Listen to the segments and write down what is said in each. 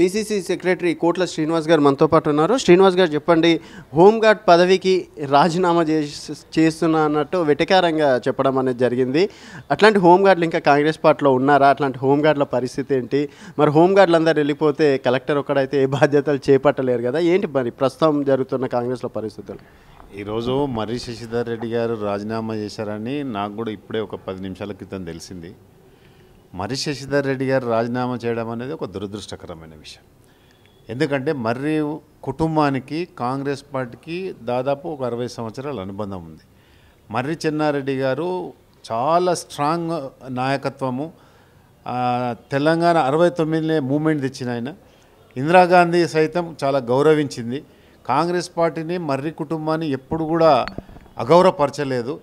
PCC secretary కోట్ల శ్రీనివాస్ గారు మనతో పాటు ఉన్నారు శ్రీనివాస్ గారు చెప్పండి హోంగార్డ్ పదవికి రాజీనామా చేస్తున్నా అన్నట్టు వెటకారంగా చెప్పడం అనేది జరిగింది అట్లాంటి హోంగార్డులు ఇంకా కాంగ్రెస్ పార్టీలో ఉన్నారా అట్లాంటి హోంగార్డుల పరిస్థితి ఏంటి మరి హోంగార్డులు అందరు వెళ్ళిపోతే కలెక్టర్ ఒక్కడైతే ఏ బాధ్యతలు చేపట్టలేరు కదా ఏంటి మరి ప్రస్తుతం జరుగుతున్న కాంగ్రెస్లో పరిస్థితులు ఈరోజు మర్రి శశిధర్ రెడ్డి గారు రాజీనామా చేశారని నాకు కూడా ఇప్పుడే ఒక పది నిమిషాల క్రితం తెలిసింది మర్రి శశిధర్ రెడ్డి గారు రాజీనామా చేయడం అనేది ఒక దురదృష్టకరమైన విషయం ఎందుకంటే మర్రి కుటుంబానికి కాంగ్రెస్ పార్టీకి దాదాపు ఒక అరవై సంవత్సరాల అనుబంధం ఉంది మర్రి చెన్నారెడ్డి గారు చాలా స్ట్రాంగ్ నాయకత్వము తెలంగాణ అరవై తొమ్మిదినే మూమెంట్ తెచ్చిన ఆయన ఇందిరాగాంధీ సైతం చాలా గౌరవించింది కాంగ్రెస్ పార్టీని మర్రి కుటుంబాన్ని ఎప్పుడు కూడా అగౌరవపరచలేదు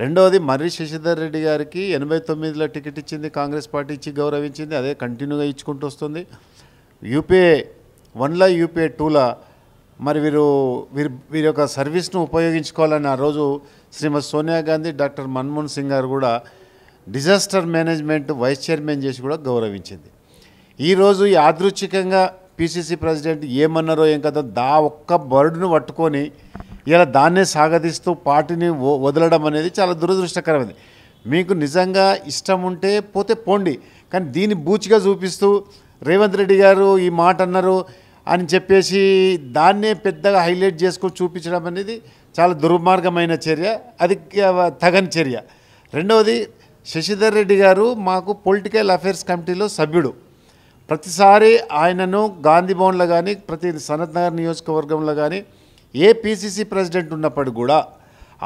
రెండవది మర్రి శశిధర్ రెడ్డి గారికి ఎనభై తొమ్మిదిలో టికెట్ ఇచ్చింది కాంగ్రెస్ పార్టీ ఇచ్చి గౌరవించింది అదే కంటిన్యూగా ఇచ్చుకుంటూ వస్తుంది యూపీఏ వన్లా యూపీఏ టూలా మరి వీరు వీరు వీరి యొక్క సర్వీస్ను ఉపయోగించుకోవాలని ఆ రోజు శ్రీమతి సోనియా గాంధీ డాక్టర్ మన్మోహన్ సింగ్ గారు కూడా డిజాస్టర్ మేనేజ్మెంట్ వైస్ చైర్మన్ చేసి కూడా గౌరవించింది ఈరోజు యాదృచ్ఛికంగా పిసిసి ప్రెసిడెంట్ ఏమన్నారో ఏం కదా దా ఒక్క బర్డ్ను పట్టుకొని ఇలా దాన్నే సాగదీస్తూ పార్టీని వదలడం అనేది చాలా దురదృష్టకరమైనది మీకు నిజంగా ఇష్టం ఉంటే పోతే పోండి కానీ దీన్ని బూచిగా చూపిస్తూ రేవంత్ రెడ్డి గారు ఈ మాట అన్నారు అని చెప్పేసి దాన్నే పెద్దగా హైలైట్ చేసుకొని చూపించడం అనేది చాలా దుర్మార్గమైన చర్య అది తగని చర్య రెండవది శశిధర్ రెడ్డి గారు మాకు పొలిటికల్ అఫైర్స్ కమిటీలో సభ్యుడు ప్రతిసారి ఆయనను గాంధీ భవన్లో కానీ ప్రతి సనత్ నగర్ నియోజకవర్గంలో కానీ ఏ పిసిసి ప్రెసిడెంట్ ఉన్నప్పుడు కూడా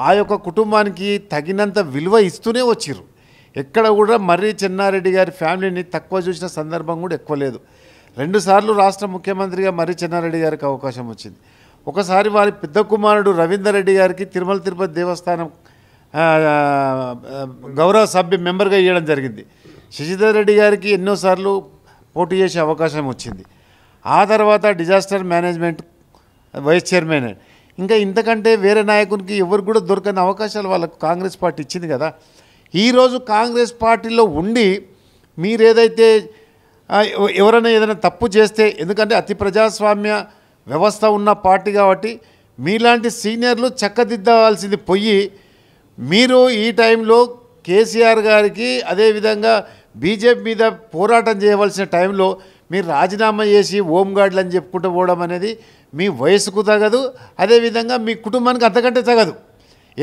ఆ యొక్క కుటుంబానికి తగినంత విలువ ఇస్తూనే వచ్చారు ఎక్కడ కూడా మర్రి చెన్నారెడ్డి గారి ఫ్యామిలీని తక్కువ చూసిన సందర్భం కూడా ఎక్కువ లేదు రెండుసార్లు రాష్ట్ర ముఖ్యమంత్రిగా మర్రి చెన్నారెడ్డి గారికి అవకాశం వచ్చింది ఒకసారి వారి పెద్ద కుమారుడు రవీందర్ రెడ్డి గారికి తిరుమల తిరుపతి దేవస్థానం గౌరవ సభ్య మెంబర్గా ఇవ్వడం జరిగింది శశిధర్ రెడ్డి గారికి ఎన్నోసార్లు పోటీ చేసే అవకాశం వచ్చింది ఆ తర్వాత డిజాస్టర్ మేనేజ్మెంట్ వైస్ చైర్మన్ ఇంకా ఇంతకంటే వేరే నాయకునికి ఎవరు కూడా దొరకని అవకాశాలు వాళ్ళకు కాంగ్రెస్ పార్టీ ఇచ్చింది కదా ఈరోజు కాంగ్రెస్ పార్టీలో ఉండి మీరు ఏదైతే ఎవరైనా ఏదైనా తప్పు చేస్తే ఎందుకంటే అతి ప్రజాస్వామ్య వ్యవస్థ ఉన్న పార్టీ కాబట్టి మీలాంటి సీనియర్లు చక్కదిద్దవలసింది పోయి మీరు ఈ టైంలో కేసీఆర్ గారికి అదేవిధంగా బీజేపీ మీద పోరాటం చేయవలసిన టైంలో మీరు రాజీనామా చేసి హోంగార్డులు అని చెప్పుకుంటూ పోవడం అనేది మీ వయసుకు తగదు అదేవిధంగా మీ కుటుంబానికి అంతకంటే తగదు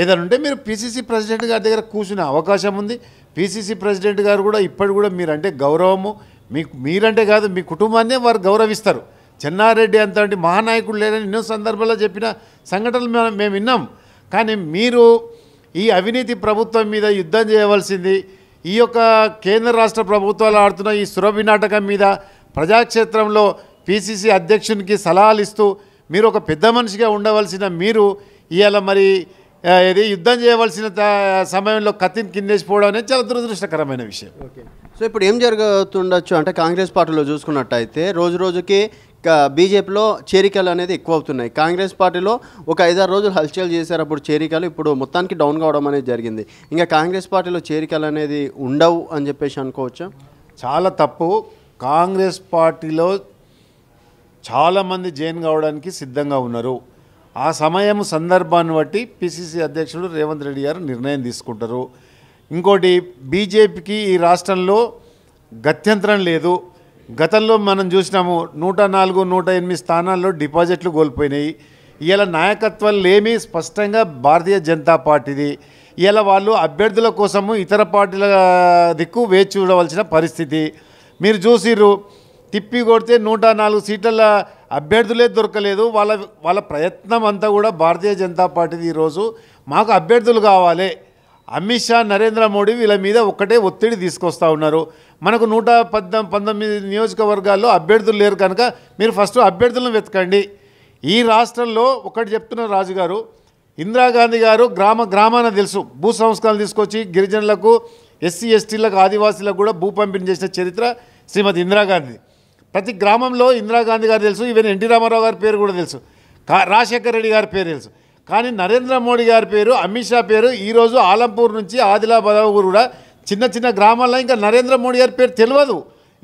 ఏదైనా ఉంటే మీరు పిసిసి ప్రెసిడెంట్ గారి దగ్గర కూర్చునే అవకాశం ఉంది పిసిసి ప్రెసిడెంట్ గారు కూడా ఇప్పటి కూడా మీరంటే గౌరవము మీకు మీరంటే కాదు మీ కుటుంబాన్నే వారు గౌరవిస్తారు చెన్నారెడ్డి అంతటి మహానాయకుడు లేరని ఎన్నో సందర్భాల్లో చెప్పిన సంఘటనలు మేము మేము విన్నాం కానీ మీరు ఈ అవినీతి ప్రభుత్వం మీద యుద్ధం చేయవలసింది ఈ యొక్క కేంద్ర రాష్ట్ర ప్రభుత్వాలు ఆడుతున్న ఈ సురభి నాటకం మీద ప్రజాక్షేత్రంలో పిసిసి అధ్యక్షునికి సలహాలు ఇస్తూ మీరు ఒక పెద్ద మనిషిగా ఉండవలసిన మీరు ఇవాళ మరి ఇది యుద్ధం చేయవలసిన సమయంలో కత్తిని కిందేసిపోవడం అనేది చాలా దురదృష్టకరమైన విషయం ఓకే సో ఇప్పుడు ఏం జరుగుతుండొచ్చు అంటే కాంగ్రెస్ పార్టీలో చూసుకున్నట్టయితే రోజు రోజుకి బీజేపీలో చేరికలు అనేది ఎక్కువ అవుతున్నాయి కాంగ్రెస్ పార్టీలో ఒక ఐదారు రోజులు హల్చల్ చేశారు అప్పుడు చేరికలు ఇప్పుడు మొత్తానికి డౌన్ కావడం అనేది జరిగింది ఇంకా కాంగ్రెస్ పార్టీలో చేరికలు అనేది ఉండవు అని చెప్పేసి అనుకోవచ్చు చాలా తప్పు కాంగ్రెస్ పార్టీలో చాలామంది జైన్ కావడానికి సిద్ధంగా ఉన్నారు ఆ సమయం సందర్భాన్ని బట్టి పిసిసి అధ్యక్షుడు రేవంత్ రెడ్డి గారు నిర్ణయం తీసుకుంటారు ఇంకోటి బీజేపీకి ఈ రాష్ట్రంలో గత్యంతరం లేదు గతంలో మనం చూసినాము నూట నాలుగు నూట ఎనిమిది స్థానాల్లో డిపాజిట్లు కోల్పోయినాయి ఇలా నాయకత్వాలు ఏమి స్పష్టంగా భారతీయ జనతా పార్టీది ఇలా వాళ్ళు అభ్యర్థుల కోసము ఇతర పార్టీల దిక్కు వేచి చూడవలసిన పరిస్థితి మీరు చూసిర్రు తిప్పి కొడితే నూట నాలుగు సీట్ల అభ్యర్థులే దొరకలేదు వాళ్ళ వాళ్ళ ప్రయత్నం అంతా కూడా భారతీయ జనతా పార్టీది ఈరోజు మాకు అభ్యర్థులు కావాలి అమిత్ షా నరేంద్ర మోడీ వీళ్ళ మీద ఒక్కటే ఒత్తిడి తీసుకొస్తూ ఉన్నారు మనకు నూట పద్నాలుగు పంతొమ్మిది నియోజకవర్గాల్లో అభ్యర్థులు లేరు కనుక మీరు ఫస్ట్ అభ్యర్థులను వెతకండి ఈ రాష్ట్రంలో ఒకటి చెప్తున్నారు రాజుగారు ఇందిరాగాంధీ గారు గ్రామ గ్రామాన తెలుసు భూ సంస్కరణలు తీసుకొచ్చి గిరిజనులకు ఎస్సీ ఎస్టీలకు ఆదివాసీలకు కూడా భూ పంపిణీ చేసిన చరిత్ర శ్రీమతి ఇందిరాగాంధీ ప్రతి గ్రామంలో ఇందిరాగాంధీ గారు తెలుసు ఈవెన్ ఎన్టీ రామారావు గారి పేరు కూడా తెలుసు రాజశేఖర రెడ్డి గారి పేరు తెలుసు కానీ నరేంద్ర మోడీ గారి పేరు అమిత్ షా పేరు ఈరోజు ఆలంపూర్ నుంచి ఆదిలాబాద్ కూడా చిన్న చిన్న గ్రామాల్లో ఇంకా నరేంద్ర మోడీ గారి పేరు తెలియదు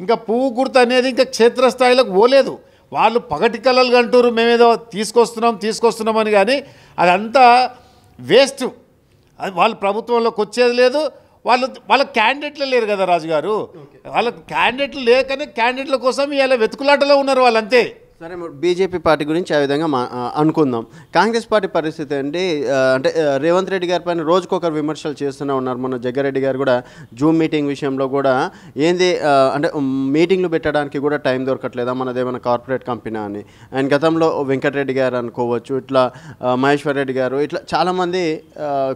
ఇంకా పువ్వు కుర్త అనేది ఇంకా క్షేత్రస్థాయిలోకి పోలేదు వాళ్ళు పగటి కళలు అంటారు మేమేదో తీసుకొస్తున్నాం తీసుకొస్తున్నామని కానీ అదంతా వేస్ట్ వాళ్ళు ప్రభుత్వంలోకి వచ్చేది లేదు వాళ్ళు వాళ్ళ క్యాండిడేట్లు లేరు కదా రాజుగారు వాళ్ళ క్యాండిడేట్లు లేకనే క్యాండిడేట్ల కోసం ఇలా వెతుకులాటలో ఉన్నారు వాళ్ళంతే సరే బీజేపీ పార్టీ గురించి ఆ విధంగా మా అనుకుందాం కాంగ్రెస్ పార్టీ పరిస్థితి అండి అంటే రేవంత్ రెడ్డి గారి పైన రోజుకొకరు విమర్శలు చేస్తూనే ఉన్నారు మన జగ్గారెడ్డి గారు కూడా జూమ్ మీటింగ్ విషయంలో కూడా ఏంది అంటే మీటింగ్లు పెట్టడానికి కూడా టైం దొరకట్లేదా మనదేమైనా కార్పొరేట్ కంపెనీ అని అండ్ గతంలో వెంకటరెడ్డి గారు అనుకోవచ్చు ఇట్లా మహేశ్వర్ రెడ్డి గారు ఇట్లా చాలామంది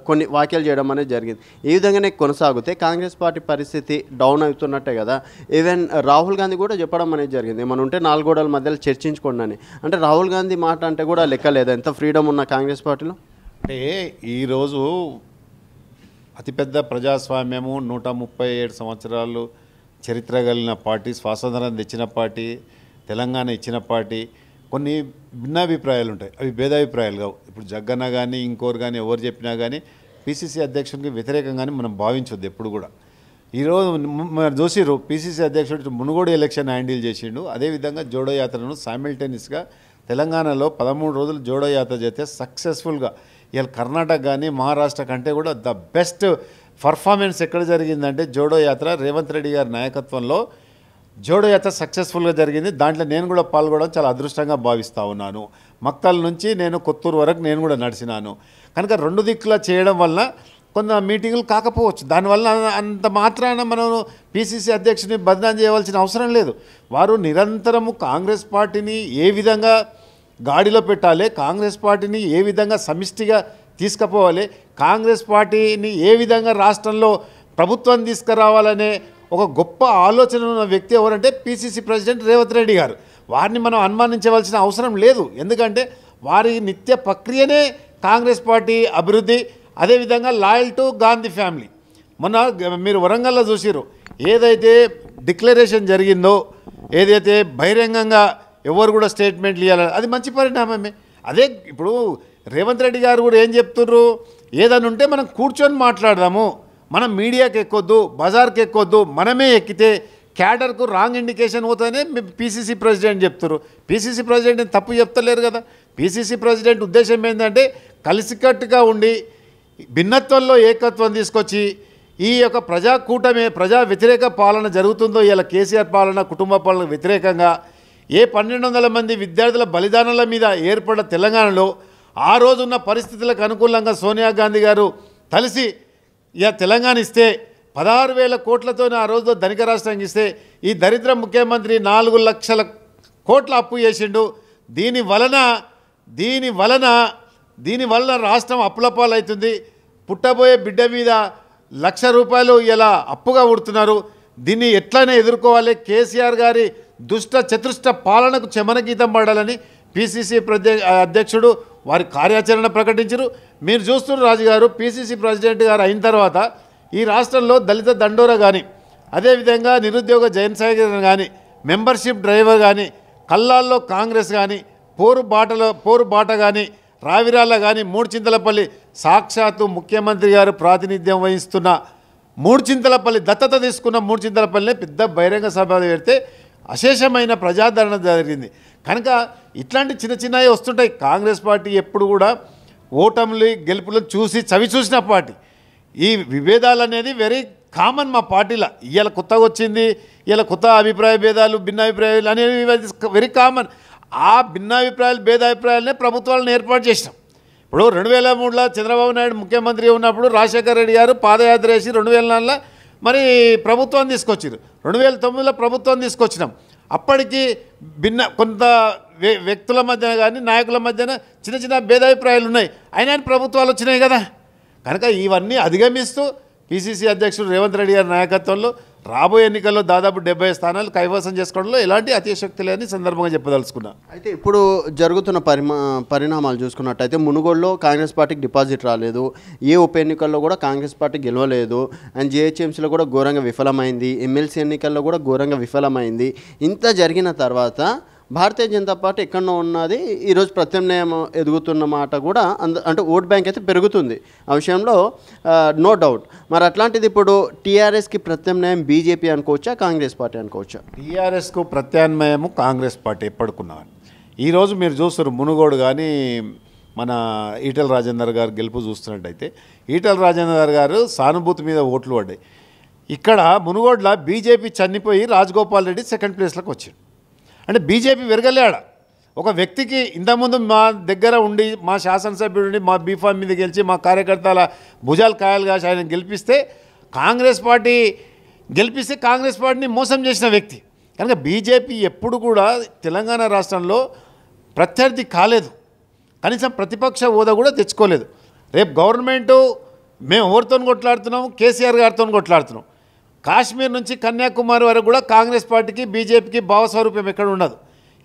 కొన్ని వ్యాఖ్యలు చేయడం అనేది జరిగింది ఈ విధంగానే కొనసాగితే కాంగ్రెస్ పార్టీ పరిస్థితి డౌన్ అవుతున్నట్టే కదా ఈవెన్ రాహుల్ గాంధీ కూడా చెప్పడం అనేది జరిగింది ఏమైనా ఉంటే నాలుగోడల మధ్యలో చర్చించి పట్టించుకోండి అని అంటే రాహుల్ గాంధీ మాట అంటే కూడా లెక్క లేదా ఎంత ఫ్రీడమ్ ఉన్న కాంగ్రెస్ పార్టీలో అంటే ఈరోజు అతిపెద్ద ప్రజాస్వామ్యము నూట ముప్పై ఏడు సంవత్సరాలు చరిత్ర కలిగిన పార్టీ స్వాతంత్రం తెచ్చిన పార్టీ తెలంగాణ ఇచ్చిన పార్టీ కొన్ని భిన్నాభిప్రాయాలు ఉంటాయి అవి భేదాభిప్రాయాలు కావు ఇప్పుడు జగ్గన్న కానీ ఇంకోరు కానీ ఎవరు చెప్పినా కానీ పిసిసి అధ్యక్షునికి వ్యతిరేకంగానే మనం భావించొద్దు ఎప్పుడు కూడా ఈరోజు మన చూసిరు పీసీసీ అధ్యక్షుడు మునుగోడు ఎలక్షన్ హ్యాండిల్ చేసిండు అదేవిధంగా జోడో యాత్రను సామిల్టేనియస్గా తెలంగాణలో పదమూడు రోజులు జోడో యాత్ర చేస్తే సక్సెస్ఫుల్గా ఇవాళ కర్ణాటక కానీ మహారాష్ట్ర కంటే కూడా ద బెస్ట్ పర్ఫార్మెన్స్ ఎక్కడ జరిగిందంటే జోడో యాత్ర రేవంత్ రెడ్డి గారి నాయకత్వంలో జోడో యాత్ర సక్సెస్ఫుల్గా జరిగింది దాంట్లో నేను కూడా పాల్గొనడం చాలా అదృష్టంగా భావిస్తూ ఉన్నాను మక్తల నుంచి నేను కొత్తూరు వరకు నేను కూడా నడిచినాను కనుక రెండు దిక్కులా చేయడం వలన కొంత మీటింగులు కాకపోవచ్చు దానివల్ల అంత మాత్రాన మనం పిసిసి అధ్యక్షుని బదనాం చేయవలసిన అవసరం లేదు వారు నిరంతరము కాంగ్రెస్ పార్టీని ఏ విధంగా గాడిలో పెట్టాలి కాంగ్రెస్ పార్టీని ఏ విధంగా సమిష్టిగా తీసుకుపోవాలి కాంగ్రెస్ పార్టీని ఏ విధంగా రాష్ట్రంలో ప్రభుత్వం తీసుకురావాలనే ఒక గొప్ప ఆలోచన ఉన్న వ్యక్తి ఎవరంటే పీసీసీ ప్రెసిడెంట్ రేవంత్ రెడ్డి గారు వారిని మనం అనుమానించవలసిన అవసరం లేదు ఎందుకంటే వారి నిత్య ప్రక్రియనే కాంగ్రెస్ పార్టీ అభివృద్ధి అదేవిధంగా లాయల్ టు గాంధీ ఫ్యామిలీ మొన్న మీరు వరంగల్లో చూసిరు ఏదైతే డిక్లరేషన్ జరిగిందో ఏదైతే బహిరంగంగా ఎవరు కూడా స్టేట్మెంట్లు ఇవ్వాలి అది మంచి పరిణామమే అదే ఇప్పుడు రేవంత్ రెడ్డి గారు కూడా ఏం చెప్తున్నారు ఏదని ఉంటే మనం కూర్చొని మాట్లాడదాము మనం మీడియాకి ఎక్కొద్దు బజార్కి ఎక్కొద్దు మనమే ఎక్కితే క్యాడర్కు రాంగ్ ఇండికేషన్ పోతానే పీసీసీ ప్రెసిడెంట్ చెప్తారు పీసీసీ ప్రెసిడెంట్ తప్పు చెప్తలేరు కదా పీసీసీ ప్రెసిడెంట్ ఉద్దేశం ఏంటంటే కలిసికట్టుగా ఉండి భిన్నత్వంలో ఏకత్వం తీసుకొచ్చి ఈ యొక్క ప్రజాకూటమే ప్రజా వ్యతిరేక పాలన జరుగుతుందో ఇలా కేసీఆర్ పాలన కుటుంబ పాలన వ్యతిరేకంగా ఏ పన్నెండు వందల మంది విద్యార్థుల బలిదానాల మీద ఏర్పడిన తెలంగాణలో ఆ రోజున్న పరిస్థితులకు అనుకూలంగా సోనియా గాంధీ గారు కలిసి ఇక తెలంగాణ ఇస్తే పదహారు వేల కోట్లతోనే ఆ రోజు ధనిక రాష్ట్రానికి ఇస్తే ఈ దరిద్ర ముఖ్యమంత్రి నాలుగు లక్షల కోట్ల అప్పు చేసిండు దీని వలన దీని వలన దీనివల్ల రాష్ట్రం అప్పులపాలవుతుంది పుట్టబోయే బిడ్డ మీద లక్ష రూపాయలు ఇలా అప్పుగా ఉడుతున్నారు దీన్ని ఎట్లనే ఎదుర్కోవాలి కేసీఆర్ గారి దుష్ట చతుష్ట పాలనకు గీతం పడాలని పిసిసి అధ్యక్షుడు వారి కార్యాచరణ ప్రకటించరు మీరు చూస్తున్న రాజుగారు పిసిసి ప్రెసిడెంట్ గారు అయిన తర్వాత ఈ రాష్ట్రంలో దళిత దండోర కానీ అదేవిధంగా నిరుద్యోగ జయన్సాగర్ కానీ మెంబర్షిప్ డ్రైవర్ కానీ కల్లాల్లో కాంగ్రెస్ కానీ పోరు బాటలో పోరు బాట కానీ రావిరాల కానీ మూడుచింతలపల్లి సాక్షాత్తు ముఖ్యమంత్రి గారు ప్రాతినిధ్యం వహిస్తున్న మూడుచింతలపల్లి దత్తత తీసుకున్న మూడుచింతలపల్లిని పెద్ద బహిరంగ సభ పెడితే అశేషమైన ప్రజాదరణ జరిగింది కనుక ఇట్లాంటి చిన్న చిన్నవి వస్తుంటాయి కాంగ్రెస్ పార్టీ ఎప్పుడు కూడా ఓటములు గెలుపులు చూసి చవి చూసిన పార్టీ ఈ విభేదాలు అనేది వెరీ కామన్ మా పార్టీలో ఇవాళ కొత్తగా వచ్చింది ఇవాళ కొత్త అభిప్రాయ భేదాలు భిన్న అభిప్రాయాలు అనేవి వెరీ కామన్ ఆ భిన్నాభిప్రాయాలు భేదాభిప్రాయాలనే ప్రభుత్వాలను ఏర్పాటు చేసినాం ఇప్పుడు రెండు వేల మూడులో చంద్రబాబు నాయుడు ముఖ్యమంత్రి ఉన్నప్పుడు రాజశేఖర రెడ్డి గారు పాదయాత్ర వేసి రెండు వేల నాలుగులో మరి ప్రభుత్వం తీసుకొచ్చారు రెండు వేల తొమ్మిదిలో ప్రభుత్వం తీసుకొచ్చినాం అప్పటికి భిన్న కొంత వ్యక్తుల మధ్యన కానీ నాయకుల మధ్యన చిన్న చిన్న భేదాభిప్రాయాలు ఉన్నాయి అయినా ప్రభుత్వాలు వచ్చినాయి కదా కనుక ఇవన్నీ అధిగమిస్తూ పిసిసి అధ్యక్షుడు రేవంత్ రెడ్డి గారి నాయకత్వంలో రాబోయే ఎన్నికల్లో దాదాపు డెబ్బై స్థానాలు కైవసం చేసుకోవడంలో ఎలాంటి అతిశక్తి లేని సందర్భంగా చెప్పదలుచుకున్నా అయితే ఇప్పుడు జరుగుతున్న పరిమా పరిణామాలు చూసుకున్నట్టయితే మునుగోడులో కాంగ్రెస్ పార్టీకి డిపాజిట్ రాలేదు ఏ ఉప ఎన్నికల్లో కూడా కాంగ్రెస్ పార్టీ గెలవలేదు అండ్ జేహెచ్ఎంసీలో కూడా ఘోరంగా విఫలమైంది ఎమ్మెల్సీ ఎన్నికల్లో కూడా ఘోరంగా విఫలమైంది ఇంత జరిగిన తర్వాత భారతీయ జనతా పార్టీ ఎక్కడో ఉన్నది ఈరోజు ప్రత్యామ్నాయం ఎదుగుతున్న మాట కూడా అంద అంటే ఓట్ బ్యాంక్ అయితే పెరుగుతుంది ఆ విషయంలో నో డౌట్ మరి అట్లాంటిది ఇప్పుడు టీఆర్ఎస్కి ప్రత్యామ్నాయం బీజేపీ అనుకోవచ్చా కాంగ్రెస్ పార్టీ అనుకోవచ్చా టీఆర్ఎస్కు ప్రత్యామ్నాయము కాంగ్రెస్ పార్టీ ఎప్పటికున్నామని ఈరోజు మీరు చూస్తారు మునుగోడు కానీ మన ఈటల రాజేందర్ గారు గెలుపు చూస్తున్నట్టయితే ఈటల రాజేందర్ గారు సానుభూతి మీద ఓట్లు పడ్డాయి ఇక్కడ మునుగోడ్ల బీజేపీ చనిపోయి రాజగోపాల్ రెడ్డి సెకండ్ ప్లేస్లోకి వచ్చాడు అంటే బీజేపీ విరగలేడు ఒక వ్యక్తికి ఇంతకుముందు మా దగ్గర ఉండి మా శాసనసభ్యుడిని మా బీఫామ్ మీద గెలిచి మా కార్యకర్తల భుజాలు కాయాలు కాసి ఆయన గెలిపిస్తే కాంగ్రెస్ పార్టీ గెలిపిస్తే కాంగ్రెస్ పార్టీని మోసం చేసిన వ్యక్తి కనుక బీజేపీ ఎప్పుడు కూడా తెలంగాణ రాష్ట్రంలో ప్రత్యర్థి కాలేదు కనీసం ప్రతిపక్ష హోదా కూడా తెచ్చుకోలేదు రేపు గవర్నమెంటు మేము ఎవరితో కొట్లాడుతున్నాం కేసీఆర్ గారితో కొట్లాడుతున్నాం కాశ్మీర్ నుంచి కన్యాకుమారి వరకు కూడా కాంగ్రెస్ పార్టీకి బీజేపీకి భావస్వరూప్యం ఎక్కడ ఉండదు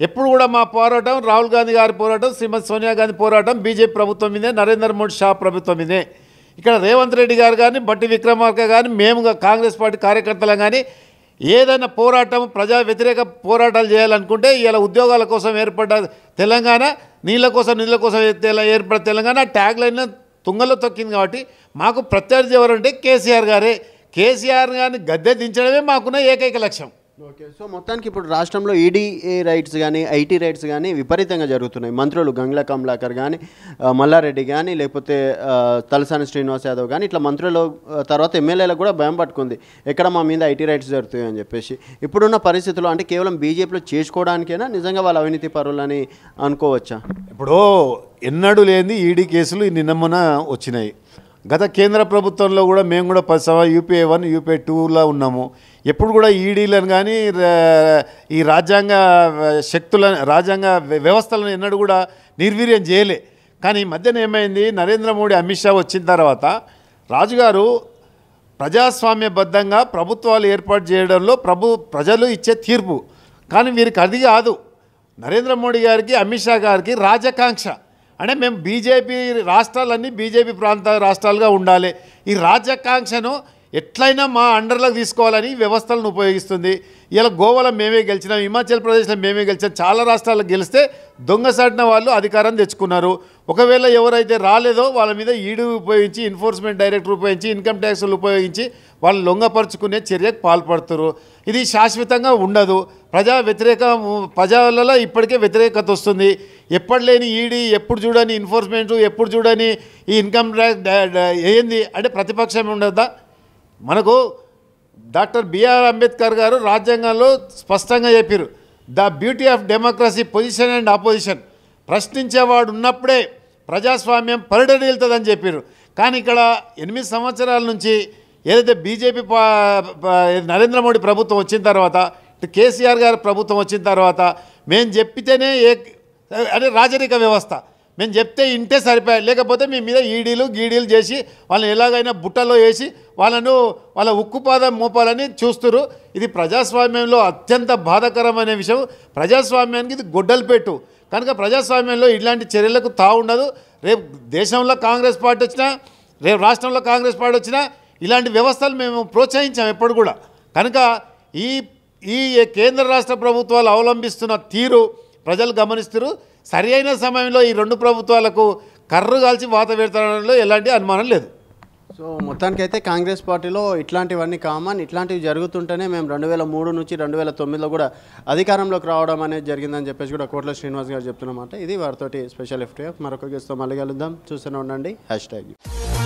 ఎప్పుడు కూడా మా పోరాటం రాహుల్ గాంధీ గారి పోరాటం శ్రీమతి సోనియా గాంధీ పోరాటం బీజేపీ ప్రభుత్వం మీదే నరేంద్ర మోడీ షా ప్రభుత్వం మీదే ఇక్కడ రేవంత్ రెడ్డి గారు కానీ బట్టి విక్రమార్క కానీ మేము కాంగ్రెస్ పార్టీ కార్యకర్తలు కానీ ఏదైనా పోరాటం ప్రజా వ్యతిరేక పోరాటాలు చేయాలనుకుంటే ఇలా ఉద్యోగాల కోసం ఏర్పడ్డ తెలంగాణ నీళ్ళ కోసం నీళ్ళ కోసం ఏర్పడ్డ తెలంగాణ ట్యాగ్ లైన్ తుంగలో తొక్కింది కాబట్టి మాకు ప్రత్యర్థి ఎవరంటే కేసీఆర్ గారే కేసీఆర్ గారిని గద్దె దించడమే మాకున్న ఏకైక లక్ష్యం ఓకే సో మొత్తానికి ఇప్పుడు రాష్ట్రంలో ఈడీ రైట్స్ కానీ ఐటీ రైట్స్ కానీ విపరీతంగా జరుగుతున్నాయి మంత్రులు గంగ్లా కమలాకర్ కానీ మల్లారెడ్డి కానీ లేకపోతే తలసాని శ్రీనివాస్ యాదవ్ కానీ ఇట్లా మంత్రులు తర్వాత ఎమ్మెల్యేలకు కూడా భయం పట్టుకుంది ఎక్కడ మా మీద ఐటీ రైట్స్ జరుగుతాయి అని చెప్పేసి ఇప్పుడున్న పరిస్థితుల్లో అంటే కేవలం బీజేపీలో చేసుకోవడానికైనా నిజంగా వాళ్ళు అవినీతి పరులని అనుకోవచ్చా ఇప్పుడు ఎన్నడూ లేని ఈడీ e కేసులు నిన్నమ్మన వచ్చినాయి గత కేంద్ర ప్రభుత్వంలో కూడా మేము కూడా పది సవా యూపీఏ వన్ యూపీఏ టూలో ఉన్నాము ఎప్పుడు కూడా ఈడీలను కానీ ఈ రాజ్యాంగ శక్తులను రాజ్యాంగ వ్యవస్థలను ఎన్నడూ కూడా నిర్వీర్యం చేయలే కానీ ఈ మధ్యన ఏమైంది నరేంద్ర మోడీ అమిత్ షా వచ్చిన తర్వాత రాజుగారు ప్రజాస్వామ్యబద్ధంగా ప్రభుత్వాలు ఏర్పాటు చేయడంలో ప్రభు ప్రజలు ఇచ్చే తీర్పు కానీ వీరికి అది కాదు నరేంద్ర మోడీ గారికి అమిత్ షా గారికి రాజకాంక్ష అంటే మేము బీజేపీ రాష్ట్రాలన్నీ బీజేపీ ప్రాంత రాష్ట్రాలుగా ఉండాలి ఈ రాజ్యాకాంక్షను ఎట్లయినా మా అండర్లో తీసుకోవాలని వ్యవస్థలను ఉపయోగిస్తుంది ఇలా గోవాలో మేమే గెలిచినాం హిమాచల్ ప్రదేశ్లో మేమే గెలిచాం చాలా రాష్ట్రాలకు గెలిస్తే దొంగసాటిన వాళ్ళు అధికారం తెచ్చుకున్నారు ఒకవేళ ఎవరైతే రాలేదో వాళ్ళ మీద ఈడు ఉపయోగించి ఎన్ఫోర్స్మెంట్ డైరెక్టర్ ఉపయోగించి ఇన్కమ్ ట్యాక్స్లు ఉపయోగించి వాళ్ళు లొంగపరుచుకునే చర్యకు పాల్పడుతున్నారు ఇది శాశ్వతంగా ఉండదు ప్రజా వ్యతిరేక ప్రజలలో ఇప్పటికే వ్యతిరేకత వస్తుంది ఎప్పుడు లేని ఈడీ ఎప్పుడు చూడని ఎన్ఫోర్స్మెంట్ ఎప్పుడు చూడని ఈ ఇన్కమ్ ట్యాక్స్ ఏంది అంటే ప్రతిపక్షం ఉండద్దా మనకు డాక్టర్ బిఆర్ అంబేద్కర్ గారు రాజ్యాంగంలో స్పష్టంగా చెప్పారు the beauty of democracy position and opposition ప్రశ్నించేవాడు ఉన్నప్పుడే ప్రజాస్వామ్యం పరిడనిల్తుందని చెప్పారు కానీ ఇక్కడ ఎనిమిది సంవత్సరాల నుంచి ఏదైతే బీజేపీ నరేంద్ర మోడీ ప్రభుత్వం వచ్చిన తర్వాత కేసీఆర్ గారు ప్రభుత్వం వచ్చిన తర్వాత మేము చెప్పితేనే ఏ అంటే రాజరిక వ్యవస్థ మేము చెప్తే ఇంటే సరిపోయాయి లేకపోతే మీ మీద ఈడీలు గీడీలు చేసి వాళ్ళని ఎలాగైనా బుట్టలో వేసి వాళ్ళను వాళ్ళ ఉక్కుపాదం మోపాలని చూస్తురు ఇది ప్రజాస్వామ్యంలో అత్యంత బాధకరమైన విషయం ప్రజాస్వామ్యానికి ఇది గొడ్డలు పెట్టు కనుక ప్రజాస్వామ్యంలో ఇలాంటి చర్యలకు తాగుండదు రేపు దేశంలో కాంగ్రెస్ పార్టీ వచ్చినా రేపు రాష్ట్రంలో కాంగ్రెస్ పార్టీ వచ్చినా ఇలాంటి వ్యవస్థలు మేము ప్రోత్సహించాం ఎప్పుడు కూడా కనుక ఈ ఈ కేంద్ర రాష్ట్ర ప్రభుత్వాలు అవలంబిస్తున్న తీరు ప్రజలు గమనిస్తారు సరి అయిన సమయంలో ఈ రెండు ప్రభుత్వాలకు కర్రు కాల్చి వాత పెడతాడంలో ఎలాంటి అనుమానం లేదు సో మొత్తానికైతే కాంగ్రెస్ పార్టీలో ఇట్లాంటివన్నీ కామన్ ఇట్లాంటివి జరుగుతుంటేనే మేము రెండు వేల మూడు నుంచి రెండు వేల తొమ్మిదిలో కూడా అధికారంలోకి రావడం అనేది జరిగిందని చెప్పేసి కూడా కోట్ల శ్రీనివాస్ గారు చెప్తున్నమాట ఇది వారితోటి స్పెషల్ ఎఫ్టీఎఫ్ మరొక గెస్తో మళ్ళీ కలుద్దాం చూస్తూనే ఉండండి హ్యాష్ ట్యాగ్